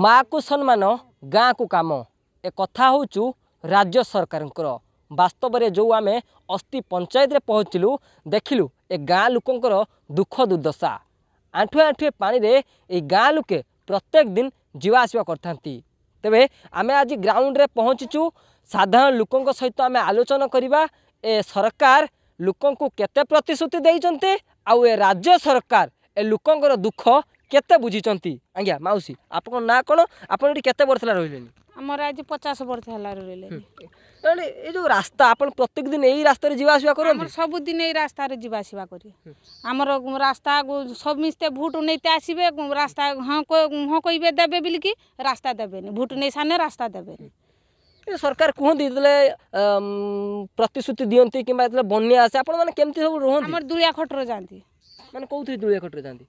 ମାଆକୁ ସମ୍ମାନ ଗାଁକୁ କାମ ଏ କଥା ହେଉଛୁ ରାଜ୍ୟ ସରକାରଙ୍କର ବାସ୍ତବରେ ଯେଉଁ ଆମେ ଅସ୍ଥି ପଞ୍ଚାୟତରେ ପହଞ୍ଚିଲୁ ଦେଖିଲୁ ଏ ଗାଁ ଲୋକଙ୍କର ଦୁଃଖ ଦୁର୍ଦ୍ଦଶା ଆଣ୍ଠୁଏ ଆଣ୍ଠୁଏ ପାଣିରେ ଏଇ ଗାଁ ଲୋକେ ପ୍ରତ୍ୟେକ ଦିନ ଯିବା ଆସିବା କରିଥାନ୍ତି ତେବେ ଆମେ ଆଜି ଗ୍ରାଉଣ୍ଡରେ ପହଞ୍ଚିଛୁ ସାଧାରଣ ଲୋକଙ୍କ ସହିତ ଆମେ ଆଲୋଚନା କରିବା ଏ ସରକାର ଲୋକଙ୍କୁ କେତେ ପ୍ରତିଶ୍ରୁତି ଦେଇଛନ୍ତି ଆଉ ଏ ରାଜ୍ୟ ସରକାର ଏ ଲୋକଙ୍କର ଦୁଃଖ কেতে বুঝিছন্তি আজ্ঞা মাউসী আপনার না কোন আপনার এটি কেতে বর্ষ হেলা রহিলেনি আমার আজ পচাশ বর্ষ হেলা রহিলেনি এই যে রাস্তা আপনার প্রত্যেক দিন এই রাস্তায় যা আসা করেন সবুদিন এই রাস্তায় যা আসা করি আমার রাস্তা সমস্তে ভোট নিতে আসবে রাস্তা হ্যাঁ হ্যাঁ কইবে দেবে বলিকি রাস্তা দেবেনি ভোট নেই সামনে রাস্তা দেবেনি সরকার কুহতি যেতে প্রতিশ্রুতি দিকে কিংবা যেতে বন্যা আসে আপনার কেমতি সব রুহ আমার দুলিয়া খটরে যাতে মানে কোথায় দুলিয়া খটরে যাতে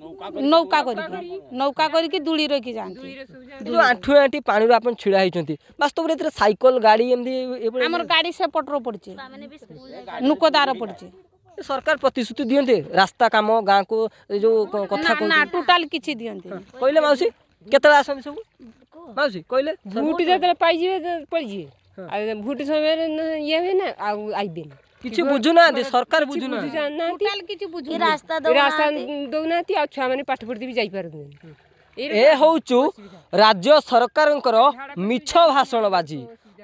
नौका करी नौका करी नौका करी की दुळी राखी जान्छी जो आठु आठी पानी रो अपन छिडा हिचन्ती वास्तव रे सायकल गाडी एम्दी एपर हमर गाडी से पट्रो पड्छी सामने भी स्कूल नुकोदारो पड्छी सरकार प्रतिसुति दियन्थे रास्ता काम गांको जो कथा को ना टोटल किछि दियन्थे कोइले माउसी सब माउसी कोइले घुटी जदे पाइजीबे কিছু বুঝু না সরকার বুঝু না কিছু বুঝু রাস্তা দৌনাহান্তি আর ছুয়া মানে পাঠ পড়তে যাই পারুনি এ হচ্ছু রাজ্য সরকারঙ্কর মিছ ভাষণবাজি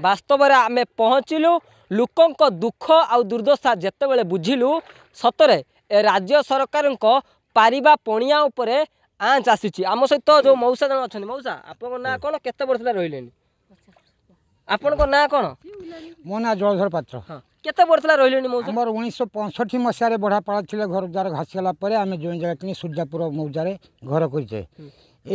বাস্তবরে আমি পৌঁছিলু ଲୋକଙ୍କ ଦୁଃଖ ଆଉ ଦୁର୍ଦ୍ଦଶା ଯେତେବେଳେ ବୁଝିଲୁ ସତରେ ରାଜ୍ୟ ସରକାରଙ୍କ ପାରିବା ପଣିଆ ଉପରେ ଆଞ୍ଚ ଆସିଛି ଆମ ସହିତ ଯେଉଁ ମଉସା ଜଣେ ଅଛନ୍ତି ମଉସା ଆପଣଙ୍କ ନାଁ କ'ଣ କେତେ ବର୍ଷ ରହିଲେଣି ଆପଣଙ୍କ ନାଁ କ'ଣ ମୋ ନାଁ ଜଳଧର ପାତ୍ର কেতে বর্ষলা রহিলেনি মৌজা আমার উনিশশো পঁয়ষঠি মশায় বড়াপাড়া ছিল ঘর দ্বার ঘাসিগলা পরে আমি জমি জায়গা কিনি সূর্যাপুর মৌজারে ঘর করছে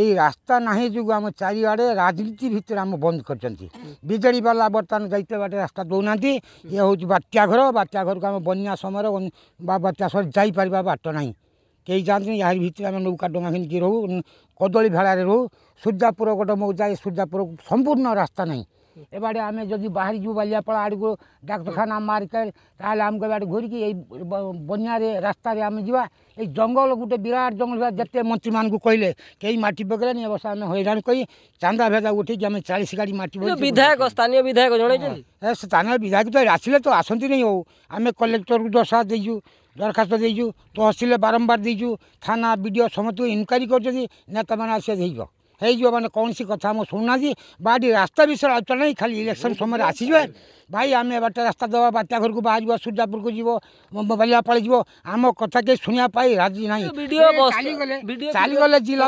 এই রাস্তা ନାହିଁ ଯୋଗୁଁ ଆମ ଚାରିଆଡ଼େ ରାଜନୀତି ଭିତରେ ଆମ ବନ୍ଦ କରିଛନ୍ତି ବିଜେଡ଼ି ବାଲା ବର୍ତ୍ତମାନ ଯାଇତେ ବାଟେ ରାସ୍ତା ଦେଉନାହାନ୍ତି ଇଏ ହେଉଛି ବାତ୍ୟା ଘର ବାତ୍ୟା ଘରକୁ ଆମେ ବନ୍ୟା ସମୟରେ ବା ବାତ୍ୟା ସମୟରେ ଯାଇପାରିବା ବାଟ ନାହିଁ କେହି ଯାଆନ୍ତିନି ଏହାରି ଭିତରେ ଆମେ ନୌକା ଡଙ୍ଗା କିଣିକି ରହୁ କଦଳୀ ଭେଳାରେ ରହୁ ସୂର୍ଯ୍ୟାପୁର ଗୋଟେ ମୌଜା ଏ ସୂର୍ଯ୍ୟାପୁର ସମ୍ପୂର୍ଣ୍ଣ ରାସ୍ତା ନାହିଁ এবারে আমি যদি বাহারি যু বালিয়া পড়া আড়ু ডাক্তারখানা মার্কেট তাহলে আমাকে এবারে ঘুরিকি এই বন্যারে রাস্তায় আমি যা এই জঙ্গল গোটে বিরাট জঙ্গল যেতে মন্ত্রী মানুষ কহিলে কেই মাটি পকাইলেনি এ বর্ষ আমি হইরাণ কই চান্দা ভেজা উঠিকি আমি চালিশ গাড়ি মাটি বিধায়ক স্থানীয় বিধায়ক জনাইছেন হ্যাঁ স্থানীয় বিধায়ক তো আসলে তো আসন্তি নাই হো আমি কলেক্টরকে দর্শা দিয়েছু দরখাস্ত দিয়েছু তহসিলে বারম্বার দিয়েছু থানা বিডিও সমস্ত ইনকোয়ারি করছেন নেতামানে আসে হইব ହେଇଯିବ ମାନେ କୌଣସି କଥା ମୁଁ ଶୁଣୁନାହାନ୍ତି ବାଡ଼ି ରାସ୍ତା ବିଷୟରେ ଆଲୋଚନା ନାହିଁ ଖାଲି ଇଲେକ୍ସନ୍ ସମୟରେ ଆସିଯିବେ ଭାଇ ଆମେ ଏବାଟେ ରାସ୍ତା ଦେବା ବାତ୍ୟା ଘରକୁ ବାହାରିବ ସୂର୍ଯ୍ୟାପୁରକୁ ଯିବ ମୋବାଇଲିଆ ପଳେଇଯିବ ଆମ କଥା କେହି ଶୁଣିବା ପାଇଁ ରାଜି ନାହିଁ ଚାଲିଗଲେ ଚାଲିଗଲେ ଜିଲ୍ଲା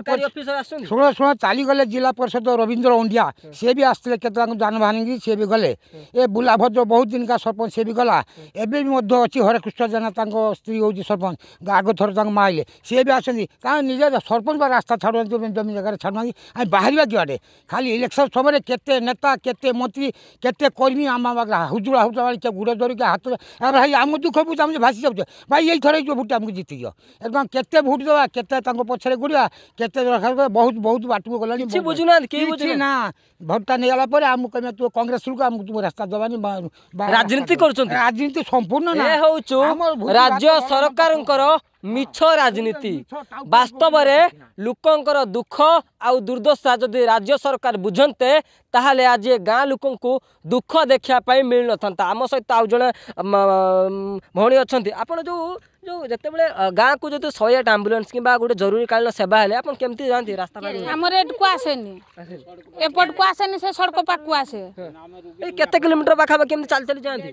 ଶୁଣ ଶୁଣ ଚାଲିଗଲେ ଜିଲ୍ଲା ପରିଷଦ ରବୀନ୍ଦ୍ର ଉଣ୍ଡିଆ ସିଏ ବି ଆସିଥିଲେ କେତେ ତାଙ୍କୁ ଯାନବାହାନୀ ସିଏ ବି ଗଲେ ଏ ବୁଲାଭଦ୍ର ବହୁତ ଦିନକା ସରପଞ୍ଚ ସିଏ ବି ଗଲା ଏବେ ବି ମଧ୍ୟ ଅଛି ହରେକୃଷ୍ଣ ଜେନା ତାଙ୍କ ସ୍ତ୍ରୀ ହେଉଛି ସରପଞ୍ଚ ଆଗ ଥର ତାଙ୍କୁ ମାଇଲେ ସିଏ ବି ଆସନ୍ତି କାରଣ ନିଜ ସରପଞ୍ଚ ବା ରାସ୍ତା ଛାଡ଼ୁନାହାନ୍ତି ଜମି ଜାଗାରେ ଛାଡ଼ୁନାହାନ୍ତି ଆମେ ବାହାରିବା ଯୁଆଡ଼େ ଖାଲି ଇଲେକ୍ସନ୍ ସମୟରେ କେତେ ନେତା କେତେ ମନ୍ତ୍ରୀ କେତେ କର୍ମୀ ଆମ হুজুড়া হুজুড়া বাড়ি ঘুরে ধরিকে হাত ভাই ଆମ ଦୁଃଖ ବୁଝ ଆମେ ଭାସି ଯାଉଛେ ଭାଇ ଏଇ ଥର ଏଇ ଭୋଟ୍ ଆମକୁ ଜିତିଦିଅ ଏବଂ କେତେ ଭୋଟ୍ ଦେବା କେତେ ତାଙ୍କ ପଛରେ ଗୋଡ଼ିବା କେତେ ବହୁତ ବହୁତ ବାଟକୁ ଗଲାଣି ବୁଝୁନାହାନ୍ତି ନା ଭୋଟ୍ଟା ନେଇଗଲା ପରେ ଆମକୁ କହିବେ ତୁ କଂଗ୍ରେସ ଲୋକ ଆମକୁ ତୁ ରାସ୍ତା ଦେବାନି ରାଜନୀତି କରୁଛନ୍ତି ରାଜନୀତି ସମ୍ପୂର୍ଣ୍ଣ ନା ହେଉଛି ରାଜ୍ୟ ସରକାରଙ୍କର ମିଛ ରାଜନୀତି ବାସ୍ତବରେ ଲୋକଙ୍କର ଦୁଃଖ ଆଉ ଦୁର୍ଦ୍ଦଶା ଯଦି ରାଜ୍ୟ ସରକାର ବୁଝନ୍ତେ ତାହେଲେ ଆଜି ଗାଁ ଲୋକଙ୍କୁ ଦୁଃଖ ଦେଖିବା ପାଇଁ ମିଳିନଥାନ୍ତା ଆମ ସହିତ ଆଉ ଜଣେ ଭଉଣୀ ଅଛନ୍ତି ଆପଣ ଯେଉଁ ଯେଉଁ ଯେତେବେଳେ ଗାଁକୁ ଯଦି ଶହେ ଆଠ ଆମ୍ବୁଲାନ୍ସ କିମ୍ବା ଗୋଟେ ଜରୁରୀକାଳୀନ ସେବା ହେଲେ ଆପଣ କେମିତି ଯାଆନ୍ତି ରାସ୍ତା ଆମର ଏଠିକୁ ଆସେନି ଏପଟକୁ ଆସେନି ସେ ସଡ଼କ ପାଖକୁ ଆସେ କେତେ କିଲୋମିଟର ପାଖାପାଖି କେମିତି ଚାଲି ଚାଲି ଯାଆନ୍ତି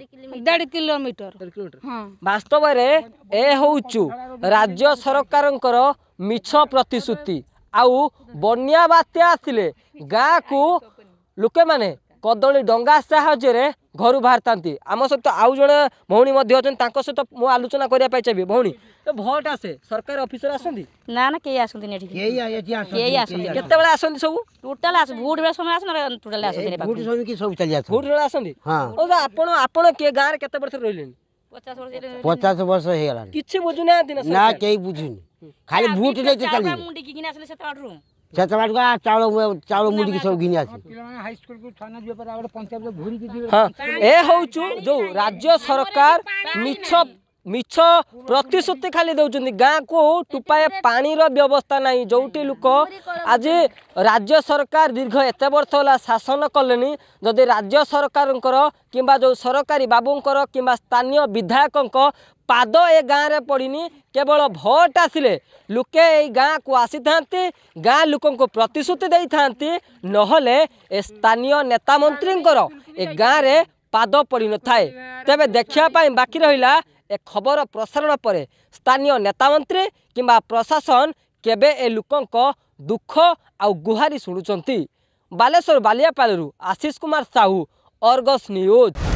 ଦେଢ଼ କିଲୋମିଟର ବାସ୍ତବରେ ଏ ହେଉଛୁ ରାଜ୍ୟ ସରକାରଙ୍କର ମିଛ ପ୍ରତିଶ୍ରୁତି ଆଉ ବନ୍ୟା ବାତ୍ୟା ଆସିଲେ ଗାଁକୁ ଲୋକେମାନେ କଦଳୀ ଡଙ୍ଗା ସାହାଯ୍ୟରେ ઘરુ ભારતાнти આમો સતો આઉ જોણે ભૌની મધ્ય આચન તાકો સતો મો આલોચના કરિયા પાય ચાબે ભૌની તો ભોટ આસે સરકારી ઓફિસર આસુંદી ના ના કેઈ આસુંદી ને ઠીક કેઈ આયે કે આસુંદી કેતે બળ આસુંદી સબ ટૂટલ આસ ભૂટ બે સમય આસ ન રે ટૂટલ આસ ભૂટ સમય કી સબ ચાલી જાતો ભૂટળા આસુંદી હા ઓ તો આપણો આપણો કે ગાર કેતે વર્ષે રહીલે 50 વર્ષે 50 વર્ષ હેલા કીછે બજુ ના દિન ના કેઈ બજુ ન ખાલી ભૂટ લેતી ચાલી આપણો મુંડી કી નાસલે સતો આડરો ଛେତବାଟୁଆ ଚାଉଳ ଚାଉଳ ମୁଣ୍ଡିକି ସବୁ ଘିନି ଆସି ହଁ ଏ ହେଉଛୁ ଯେଉଁ ରାଜ୍ୟ ସରକାର ମିଛ ମିଛ ପ୍ରତିଶ୍ରୁତି ଖାଲି ଦେଉଛନ୍ତି ଗାଁକୁ ଟୁପାଏ ପାଣିର ବ୍ୟବସ୍ଥା ନାହିଁ ଯେଉଁଠି ଲୋକ ଆଜି ରାଜ୍ୟ ସରକାର ଦୀର୍ଘ ଏତେ ବର୍ଷ ହେଲା ଶାସନ କଲେଣି ଯଦି ରାଜ୍ୟ ସରକାରଙ୍କର କିମ୍ବା ଯେଉଁ ସରକାରୀ ବାବୁଙ୍କର କିମ୍ବା ସ୍ଥାନୀୟ ବିଧାୟକଙ୍କ ପାଦ ଏ ଗାଁରେ ପଡ଼ିନି କେବଳ ଭୋଟ୍ ଆସିଲେ ଲୋକେ ଏଇ ଗାଁକୁ ଆସିଥାନ୍ତି ଗାଁ ଲୋକଙ୍କୁ ପ୍ରତିଶ୍ରୁତି ଦେଇଥାନ୍ତି ନହେଲେ ଏ ସ୍ଥାନୀୟ ନେତା ମନ୍ତ୍ରୀଙ୍କର ଏ ଗାଁରେ ପାଦ ପଡ଼ିନଥାଏ ତେବେ ଦେଖିବା ପାଇଁ ବାକି ରହିଲା ଏ ଖବର ପ୍ରସାରଣ ପରେ ସ୍ଥାନୀୟ ନେତାମନ୍ତ୍ରୀ କିମ୍ବା ପ୍ରଶାସନ କେବେ ଏ ଲୋକଙ୍କ ଦୁଃଖ ଆଉ ଗୁହାରି ଶୁଣୁଛନ୍ତି ବାଲେଶ୍ୱର ବାଲିଆପାଳରୁ ଆଶିଷ କୁମାର ସାହୁ ଅର୍ଗସ୍ ନ୍ୟୁଜ୍